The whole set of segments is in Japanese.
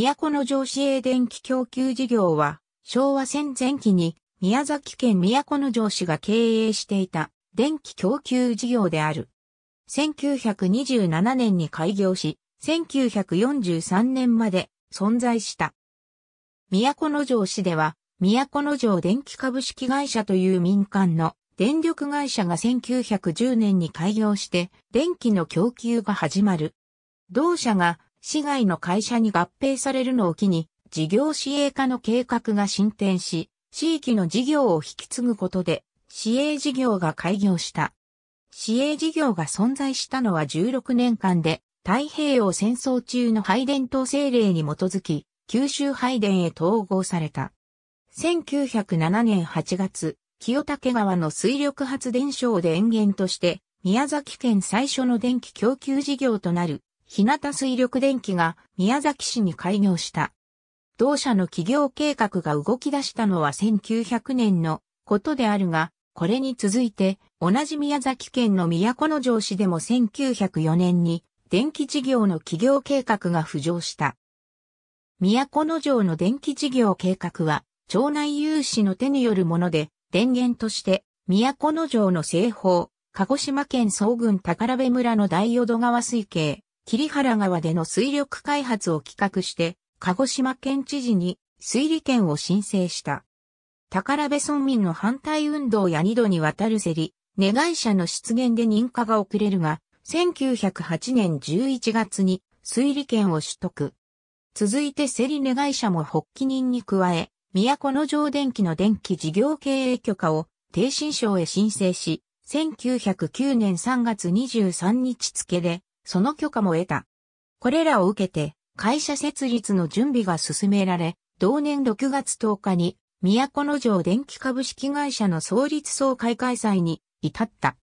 都城市営電気供給事業は、昭和戦前期に宮崎県都城市が経営していた電気供給事業である。1927年に開業し、1943年まで存在した。都城市では、都城電気株式会社という民間の電力会社が1910年に開業して電気の供給が始まる。同社が市外の会社に合併されるのを機に、事業市営化の計画が進展し、地域の事業を引き継ぐことで、市営事業が開業した。市営事業が存在したのは16年間で、太平洋戦争中の廃電等制令に基づき、九州廃電へ統合された。1907年8月、清武川の水力発電所で電源として、宮崎県最初の電気供給事業となる日向水力電機が宮崎市に開業した。同社の企業計画が動き出したのは1900年のことであるが、これに続いて、同じ宮崎県の都城市でも1904年に、電気事業の企業計画が浮上した。都城の電気事業計画は、町内有志の手によるもので、電源として、都城の西方、鹿児島県総郡宝部村の大淀川水系、桐原川での水力開発を企画して、鹿児島県知事に水利権を申請した。宝部村民の反対運動や二度にわたるせり、願い者の出現で認可が遅れるが、1908年11月に水利権を取得。続いてセり願い者も発起人に加え、都の上電機の電気事業経営許可を低新省へ申請し、1909年3月23日付でその許可も得た。これらを受けて、会社設立の準備が進められ、同年6月10日に、都の城電気株式会社の創立総会開催に至った。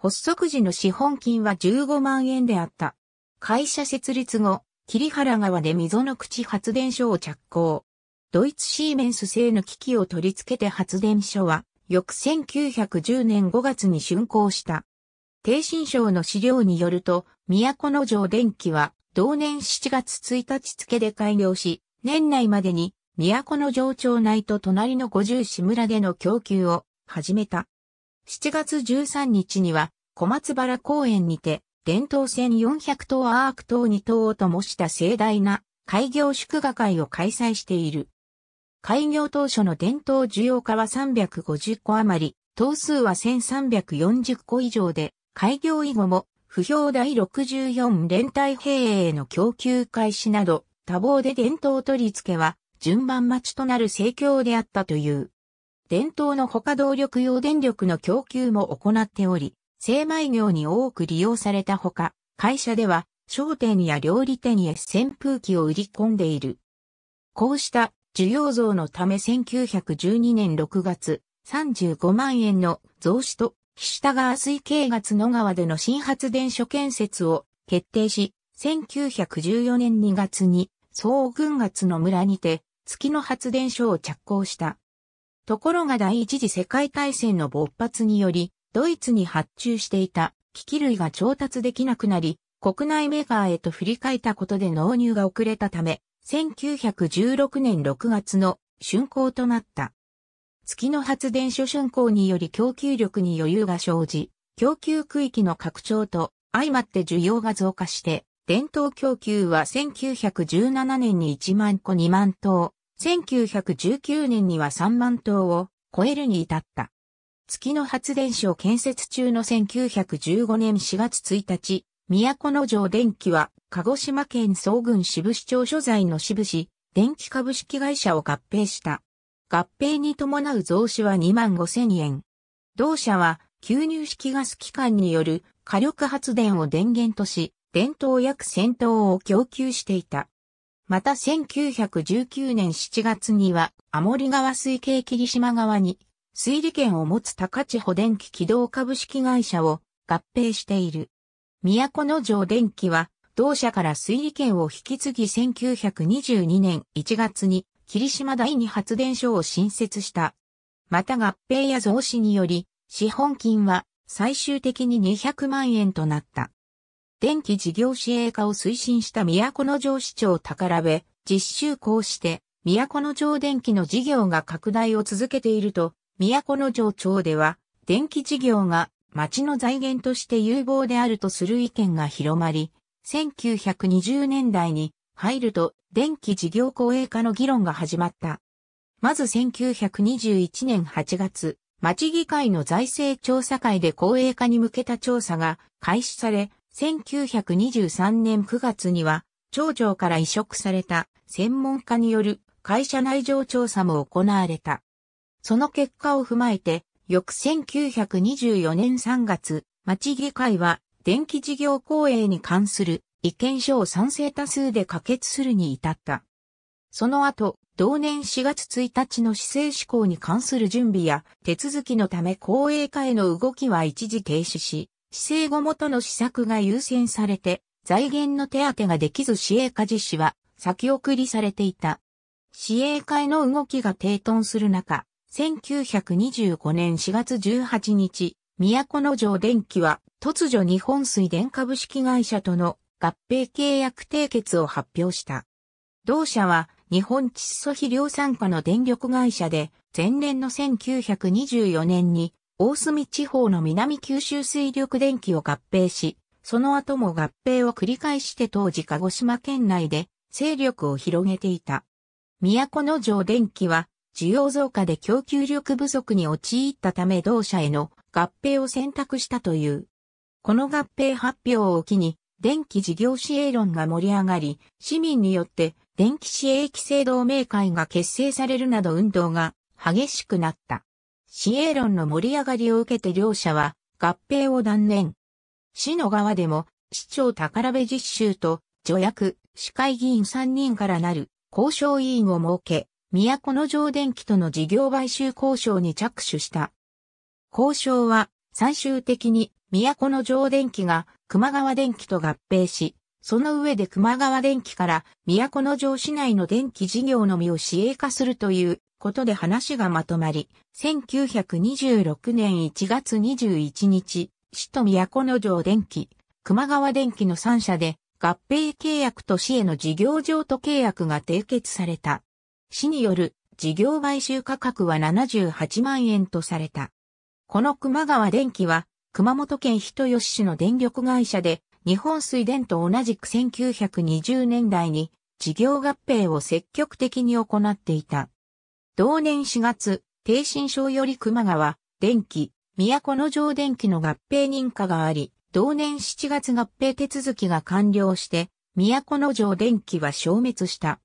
発足時の資本金は15万円であった。会社設立後、桐原川で溝の口発電所を着工。ドイツシーメンス製の機器を取り付けて発電所は、翌1910年5月に竣工した。低新省の資料によると、都城電気は同年7月1日付で開業し、年内までに都城町内と隣の五十市村での供給を始めた。7月13日には小松原公園にて伝統線400棟アーク棟2棟をと模した盛大な開業祝賀会を開催している。開業当初の伝統需要化は350個余り、頭数は1340個以上で、開業以後も、不評第64連帯兵への供給開始など、多忙で伝統取り付けは、順番待ちとなる盛況であったという。伝統の他動力用電力の供給も行っており、精米業に多く利用されたほか、会社では商店や料理店へ扇風機を売り込んでいる。こうした需要増のため1912年6月35万円の増資と岸田川水系が角川での新発電所建設を決定し、1914年2月に総軍月の村にて月の発電所を着工した。ところが第一次世界大戦の勃発により、ドイツに発注していた機器類が調達できなくなり、国内メーカーへと振り返ったことで納入が遅れたため、1916年6月の竣工となった。月の発電所竣工により供給力に余裕が生じ、供給区域の拡張と相まって需要が増加して、伝統供給は1917年に1万個2万頭、1919年には3万棟を超えるに至った。月の発電所建設中の1915年4月1日、都城電気は鹿児島県総郡支部市長所在の支部市、電気株式会社を合併した。合併に伴う増資は2万5千円。同社は吸入式ガス機関による火力発電を電源とし、電灯約戦闘灯を供給していた。また1919年7月には、アモリ川水系霧島側に、水利権を持つ高千穂電気軌道株式会社を合併している。都の城電機は、同社から水利権を引き継ぎ1922年1月に霧島第二発電所を新設した。また合併や増資により、資本金は最終的に200万円となった。電気事業支援化を推進した都城市長宝部、実習校して、都城電気の事業が拡大を続けていると、都城町では、電気事業が町の財源として有望であるとする意見が広まり、1920年代に入ると電気事業公営化の議論が始まった。まず1921年8月、町議会の財政調査会で公営化に向けた調査が開始され、1923年9月には、町長から移植された専門家による会社内情調査も行われた。その結果を踏まえて、翌1924年3月、町議会は電気事業公営に関する意見書を賛成多数で可決するに至った。その後、同年4月1日の施政施行に関する準備や手続きのため公営化への動きは一時停止し、施政後元の施策が優先されて、財源の手当ができず市営化実施は先送りされていた。市営化への動きが停頓する中、1925年4月18日、都城電機は突如日本水電株式会社との合併契約締結を発表した。同社は日本窒素肥料産科の電力会社で、前年の1924年に大隅地方の南九州水力電気を合併し、その後も合併を繰り返して当時鹿児島県内で勢力を広げていた。都の城電気は需要増加で供給力不足に陥ったため同社への合併を選択したという。この合併発表を機に電気事業支援論が盛り上がり、市民によって電気支援規制同盟会が結成されるなど運動が激しくなった。支援論の盛り上がりを受けて両者は合併を断念。市の側でも市長宝部実習と助役、市会議員3人からなる交渉委員を設け、都の上電機との事業買収交渉に着手した。交渉は最終的に都城電機が熊川電機と合併し、その上で熊川電機から都城市内の電気事業のみを市営化するということで話がまとまり、1926年1月21日、市と都城電機、熊川電機の3社で合併契約と市への事業譲渡契約が締結された。市による事業買収価格は78万円とされた。この熊川電機は、熊本県人吉市の電力会社で、日本水電と同じく1920年代に事業合併を積極的に行っていた。同年4月、低新省より熊川、電機、都の城電機の合併認可があり、同年7月合併手続きが完了して、都の城電機は消滅した。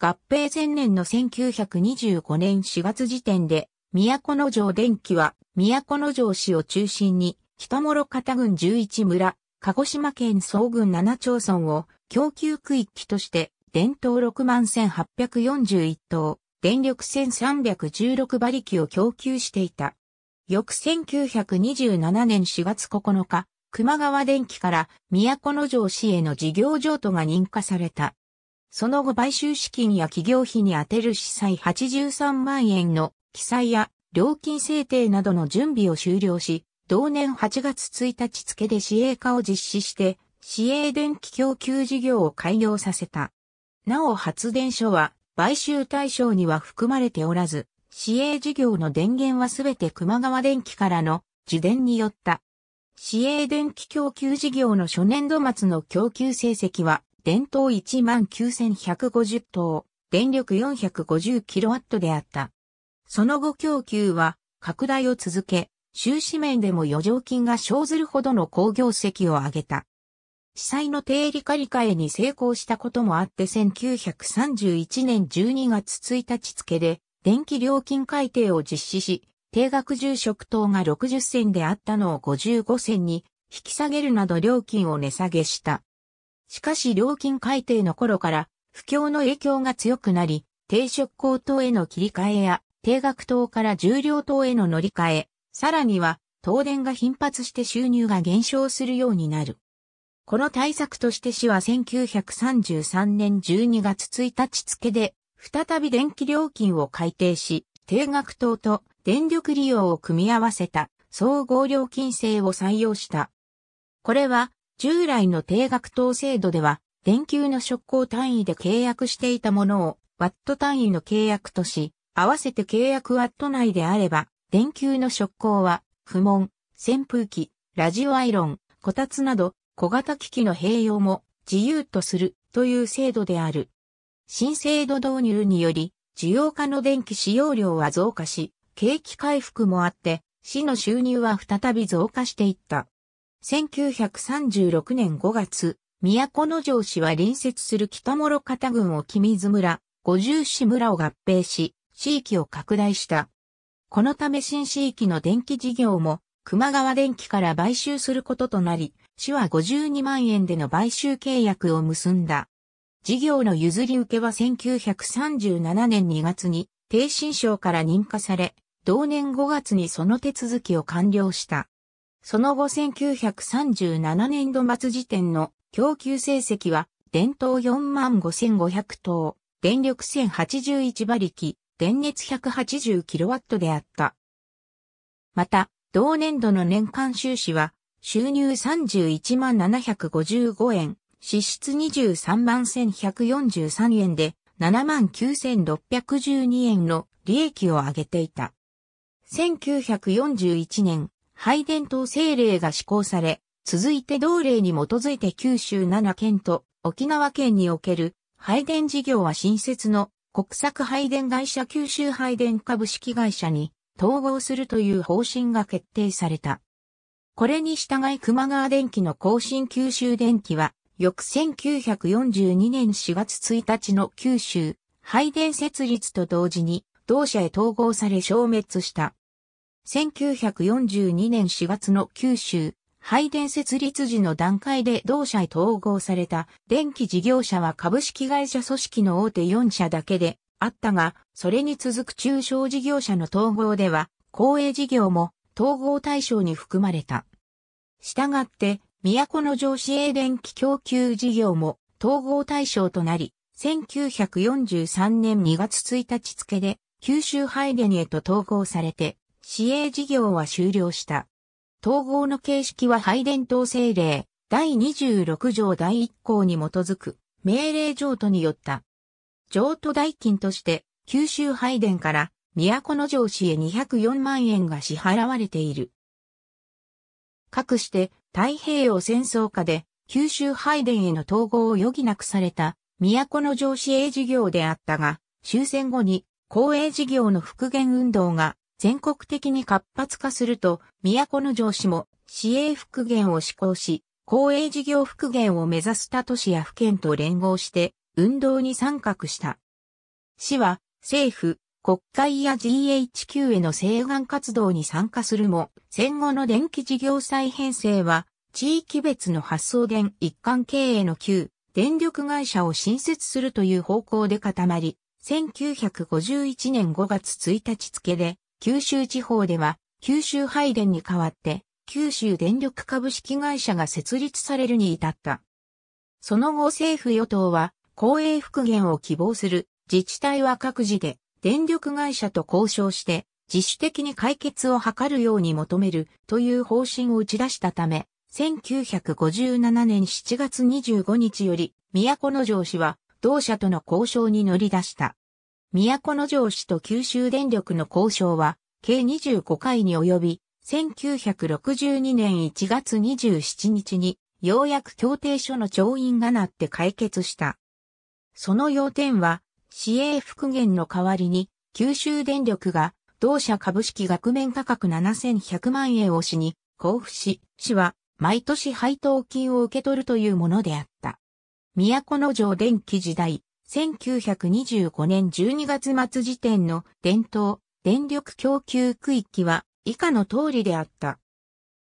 合併前年の1925年4月時点で、都城電気は、都城市を中心に、北諸方郡11村、鹿児島県総郡7町村を供給区域として、電灯6万1841棟、電力1316馬力を供給していた。翌1927年4月9日、熊川電気から都城市への事業譲渡が認可された。その後買収資金や企業費に充てる資債83万円の記載や料金制定などの準備を終了し、同年8月1日付で市営化を実施して、市営電気供給事業を開業させた。なお発電所は、買収対象には含まれておらず、市営事業の電源はすべて熊川電気からの受電によった。市営電気供給事業の初年度末の供給成績は、電灯19,150棟、電力 450kW であった。その後供給は拡大を続け、収支面でも余剰金が生ずるほどの工業績を上げた。司祭の定理化理解に成功したこともあって1931年12月1日付で電気料金改定を実施し、定額住職等が60銭であったのを55銭に引き下げるなど料金を値下げした。しかし料金改定の頃から不況の影響が強くなり、定食高等への切り替えや定額島から重量島への乗り換え、さらには、東電が頻発して収入が減少するようになる。この対策として市は1933年12月1日付で、再び電気料金を改定し、定額等と電力利用を組み合わせた総合料金制を採用した。これは、従来の定額等制度では、電球の職工単位で契約していたものを、ワット単位の契約とし、合わせて契約ワット内であれば、電球の触光は、不問、扇風機、ラジオアイロン、こたつなど、小型機器の併用も自由とするという制度である。新制度導入により、需要家の電気使用量は増加し、景気回復もあって、市の収入は再び増加していった。1936年5月、都城市は隣接する北諸方郡を君津村、五十市村を合併し、地域を拡大した。このため新市域の電気事業も、熊川電気から買収することとなり、市は52万円での買収契約を結んだ。事業の譲り受けは1937年2月に、低新省から認可され、同年5月にその手続きを完了した。その後1937年度末時点の供給成績は、電灯45,500灯、電力1081馬力、電熱 180kW であった。また、同年度の年間収支は、収入31万755円、支出23万1143円で、7万9612円の利益を上げていた。1941年、配電等政令が施行され、続いて同令に基づいて九州7県と沖縄県における配電事業は新設の国策配電会社九州配電株式会社に統合するという方針が決定された。これに従い熊川電機の更新九州電機は、翌1942年4月1日の九州配電設立と同時に同社へ統合され消滅した。1942年4月の九州配電設立時の段階で同社へ統合された電気事業者は株式会社組織の大手4社だけであったが、それに続く中小事業者の統合では、公営事業も統合対象に含まれた。したがって、都城市営電気供給事業も統合対象となり、1943年2月1日付で九州配電へと統合されて、市営事業は終了した。統合の形式は配電統制令第26条第1項に基づく命令譲渡によった。譲渡代金として九州配電から都城市へ204万円が支払われている。かくして太平洋戦争下で九州配電への統合を余儀なくされた都城市営事業であったが、終戦後に公営事業の復元運動が全国的に活発化すると、都の城市も市営復元を施行し、公営事業復元を目指す他都市や府県と連合して、運動に参画した。市は、政府、国会や GHQ への請願活動に参加するも、戦後の電気事業再編成は、地域別の発送電一貫経営の旧、電力会社を新設するという方向で固まり、1951年5月1日付で、九州地方では、九州配電に代わって、九州電力株式会社が設立されるに至った。その後政府与党は、公営復元を希望する自治体は各自で電力会社と交渉して自主的に解決を図るように求めるという方針を打ち出したため、1957年7月25日より都城市は同社との交渉に乗り出した。都城市と九州電力の交渉は、計25回に及び、1962年1月27日に、ようやく協定書の調印がなって解決した。その要点は、市営復元の代わりに、九州電力が、同社株式額面価格7100万円を市に交付し、市は毎年配当金を受け取るというものであった。都城電気時代、1925年12月末時点の伝統、電力供給区域は以下の通りであった。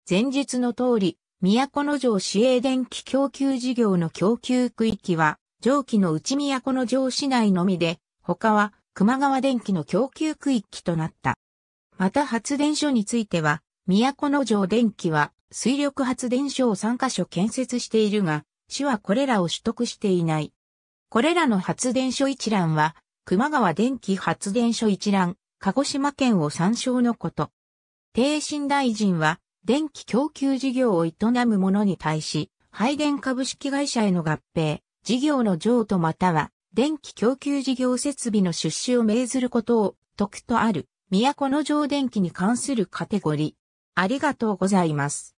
前述の通り、都城市営電気供給事業の供給区域は、上記の内都城市内のみで、他は熊川電気の供給区域となった。また発電所については、都城電気は水力発電所を3カ所建設しているが、市はこれらを取得していない。これらの発電所一覧は、熊川電気発電所一覧、鹿児島県を参照のこと。低信大臣は、電気供給事業を営む者に対し、配電株式会社への合併、事業の譲渡または、電気供給事業設備の出資を命ずることを、特とある、都の上電気に関するカテゴリー。ありがとうございます。